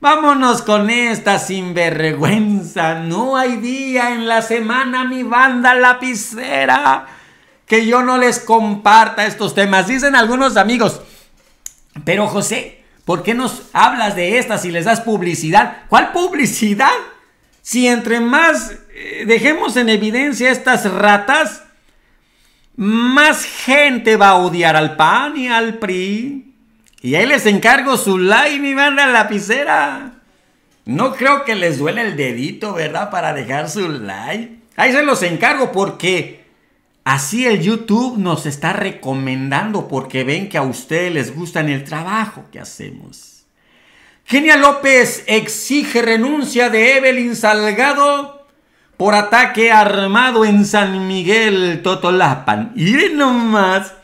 Vámonos con esta sinvergüenza. No hay día en la semana, mi banda lapicera, que yo no les comparta estos temas. Dicen algunos amigos, pero José, ¿por qué nos hablas de estas y les das publicidad? ¿Cuál publicidad? Si entre más eh, dejemos en evidencia estas ratas, más gente va a odiar al PAN y al PRI y ahí les encargo su like, mi banda lapicera. No creo que les duele el dedito, ¿verdad? Para dejar su like. Ahí se los encargo porque así el YouTube nos está recomendando porque ven que a ustedes les gusta el trabajo que hacemos. Genia López exige renuncia de Evelyn Salgado por ataque armado en San Miguel Totolapan. Miren nomás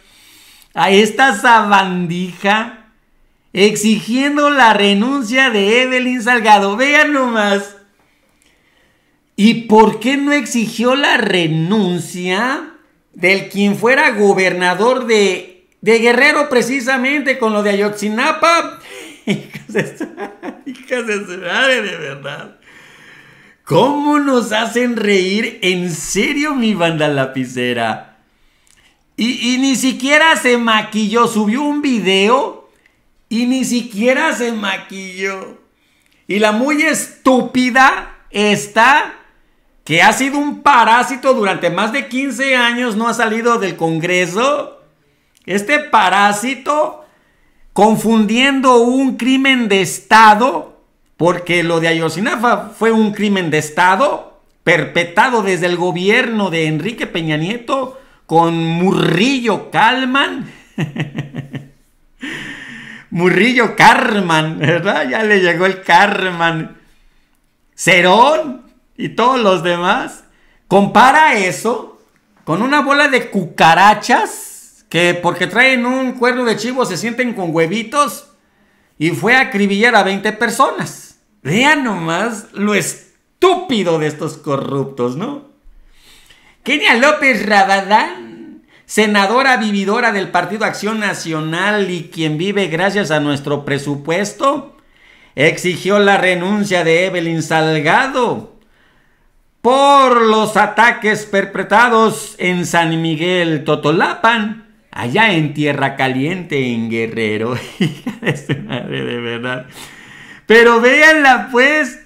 a esta sabandija exigiendo la renuncia de Evelyn Salgado. Vean nomás. ¿Y por qué no exigió la renuncia del quien fuera gobernador de, de Guerrero precisamente con lo de Ayotzinapa? Hijas de de verdad. ¿Cómo nos hacen reír? En serio, mi banda lapicera. Y, y ni siquiera se maquilló, subió un video y ni siquiera se maquilló. Y la muy estúpida está que ha sido un parásito durante más de 15 años, no ha salido del Congreso. Este parásito confundiendo un crimen de Estado, porque lo de Ayosinafa fue un crimen de Estado, perpetrado desde el gobierno de Enrique Peña Nieto con Murrillo Calman. Murrillo Carman, ¿verdad? Ya le llegó el Carman. Cerón y todos los demás. Compara eso con una bola de cucarachas que porque traen un cuerno de chivo se sienten con huevitos y fue a acribillar a 20 personas. Vean nomás lo estúpido de estos corruptos, ¿no? Kenia López Rabadán senadora vividora del Partido Acción Nacional y quien vive gracias a nuestro presupuesto, exigió la renuncia de Evelyn Salgado por los ataques perpetrados en San Miguel Totolapan, allá en Tierra Caliente, en Guerrero. de verdad. Pero véanla pues,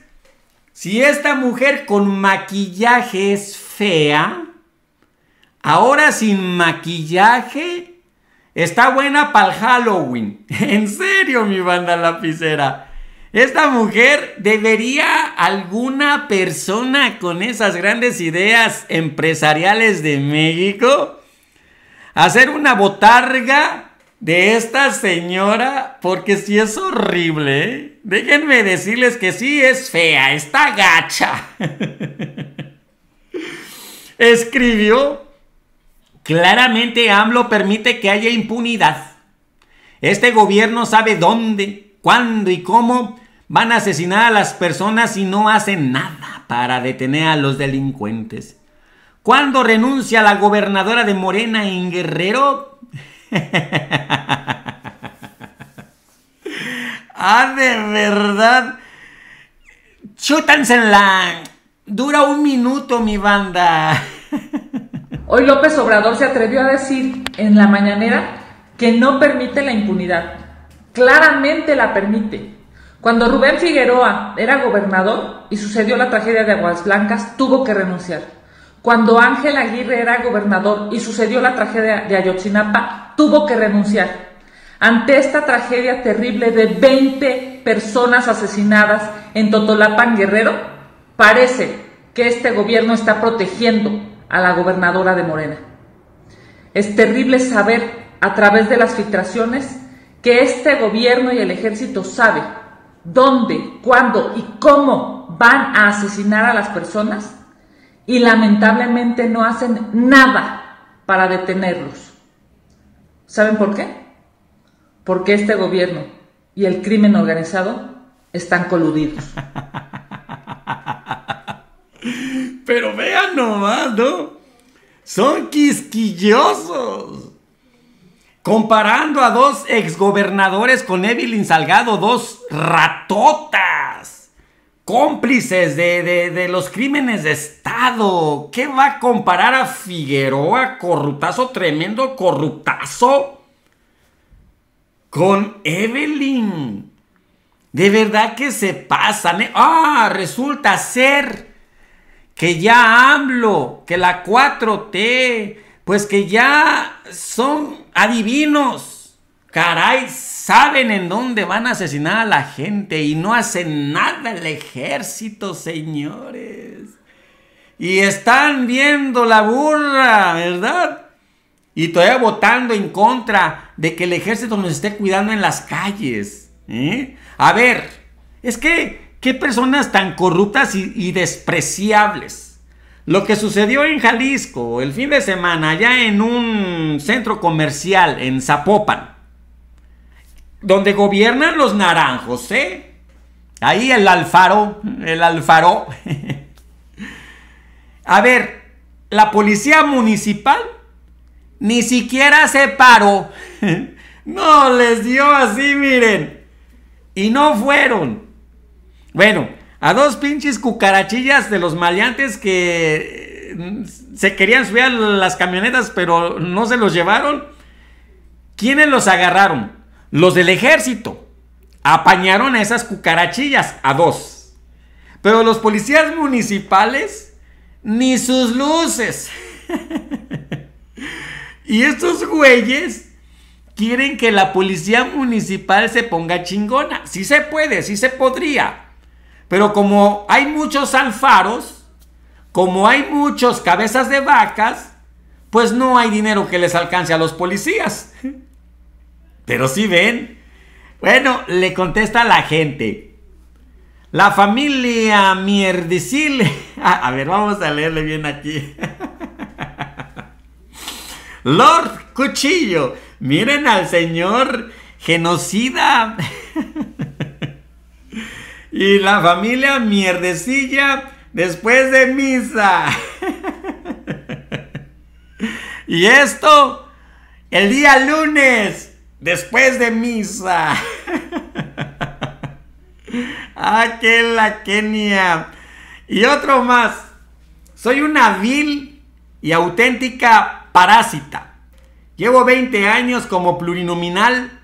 si esta mujer con maquillaje es fea, Ahora sin maquillaje. Está buena para Halloween. En serio, mi banda lapicera. Esta mujer debería alguna persona con esas grandes ideas empresariales de México hacer una botarga de esta señora porque si es horrible. ¿eh? Déjenme decirles que sí es fea, está gacha. Escribió Claramente AMLO permite que haya impunidad. Este gobierno sabe dónde, cuándo y cómo van a asesinar a las personas y no hacen nada para detener a los delincuentes. ¿Cuándo renuncia la gobernadora de Morena en Guerrero? ah, de verdad. la... Dura un minuto mi banda. Hoy López Obrador se atrevió a decir en la mañanera que no permite la impunidad. Claramente la permite. Cuando Rubén Figueroa era gobernador y sucedió la tragedia de Aguas Blancas, tuvo que renunciar. Cuando Ángel Aguirre era gobernador y sucedió la tragedia de Ayotzinapa, tuvo que renunciar. Ante esta tragedia terrible de 20 personas asesinadas en Totolapan Guerrero, parece que este gobierno está protegiendo a la gobernadora de Morena. Es terrible saber a través de las filtraciones que este gobierno y el ejército sabe dónde, cuándo y cómo van a asesinar a las personas y lamentablemente no hacen nada para detenerlos. ¿Saben por qué? Porque este gobierno y el crimen organizado están coludidos. Pero vean nomás, ¿no? Son quisquillosos. Comparando a dos exgobernadores con Evelyn Salgado, dos ratotas, cómplices de, los crímenes de Estado. ¿Qué va a comparar a Figueroa, corruptazo, tremendo corruptazo? Con Evelyn. De verdad que se pasan. ¿eh? Ah, resulta ser que ya hablo, que la 4T, pues que ya son adivinos. Caray, saben en dónde van a asesinar a la gente y no hacen nada el ejército, señores. Y están viendo la burra, ¿verdad? Y todavía votando en contra de que el ejército nos esté cuidando en las calles. ¿eh? A ver, es que qué personas tan corruptas y, despreciables. Lo que sucedió en Jalisco el fin de semana, allá en un centro comercial en Zapopan, donde gobiernan los naranjos, ¿eh? Ahí el Alfaro, el Alfaro. A ver, la policía municipal ni siquiera se paró. No les dio así, miren. Y no fueron. Bueno, a dos pinches cucarachillas de los maleantes que mm, se querían subir a las camionetas, pero no se los llevaron. ¿Quiénes los agarraron? Los del ejército. Apañaron a esas cucarachillas, a dos. Pero los policías municipales, ni sus luces. y estos güeyes quieren que la policía municipal se ponga chingona. Sí se puede, sí se podría. Pero como hay muchos alfaros, como hay muchos cabezas de vacas, pues no hay dinero que les alcance a los policías. Pero si sí ven. Bueno, le contesta la gente. La familia mierdicile ah, A ver, vamos a leerle bien aquí. Lord Cuchillo. Miren al señor genocida. Y la familia mierdecilla después de misa. y esto el día lunes después de misa. ah, que la Kenia. Y otro más. Soy una vil y auténtica parásita. Llevo 20 años como plurinominal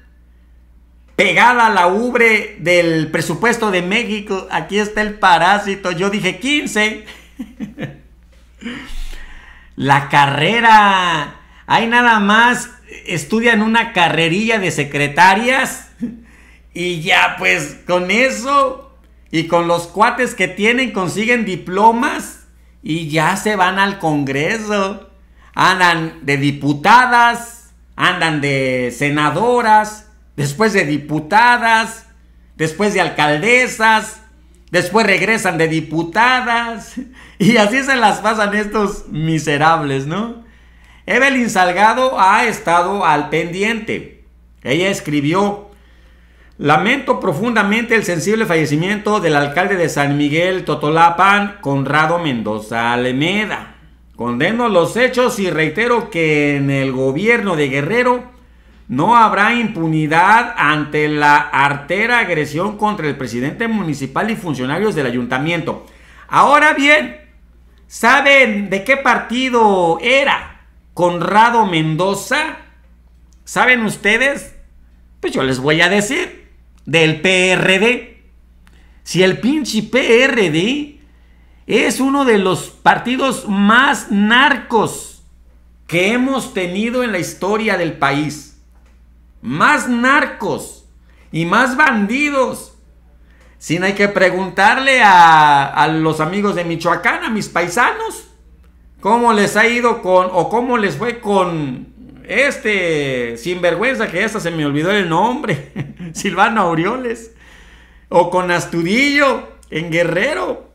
pegada a la ubre del presupuesto de México. Aquí está el parásito. Yo dije 15. la carrera. Hay nada más. Estudian una carrerilla de secretarias. Y ya, pues con eso y con los cuates que tienen consiguen diplomas y ya se van al Congreso. Andan de diputadas, andan de senadoras, después de diputadas, después de alcaldesas, después regresan de diputadas, y así se las pasan estos miserables, ¿no? Evelyn Salgado ha estado al pendiente. Ella escribió, lamento profundamente el sensible fallecimiento del alcalde de San Miguel Totolapan, Conrado Mendoza Alemeda. Condeno los hechos y reitero que en el gobierno de Guerrero no habrá impunidad ante la artera agresión contra el presidente municipal y funcionarios del ayuntamiento. Ahora bien, ¿saben de qué partido era Conrado Mendoza? ¿Saben ustedes? Pues yo les voy a decir, del PRD. Si el pinche PRD es uno de los partidos más narcos que hemos tenido en la historia del país más narcos y más bandidos. Sin hay que preguntarle a, los amigos de Michoacán, a mis paisanos, cómo les ha ido con o cómo les fue con este sinvergüenza que esa se me olvidó el nombre, Silvano Aureoles, o con Astudillo en Guerrero,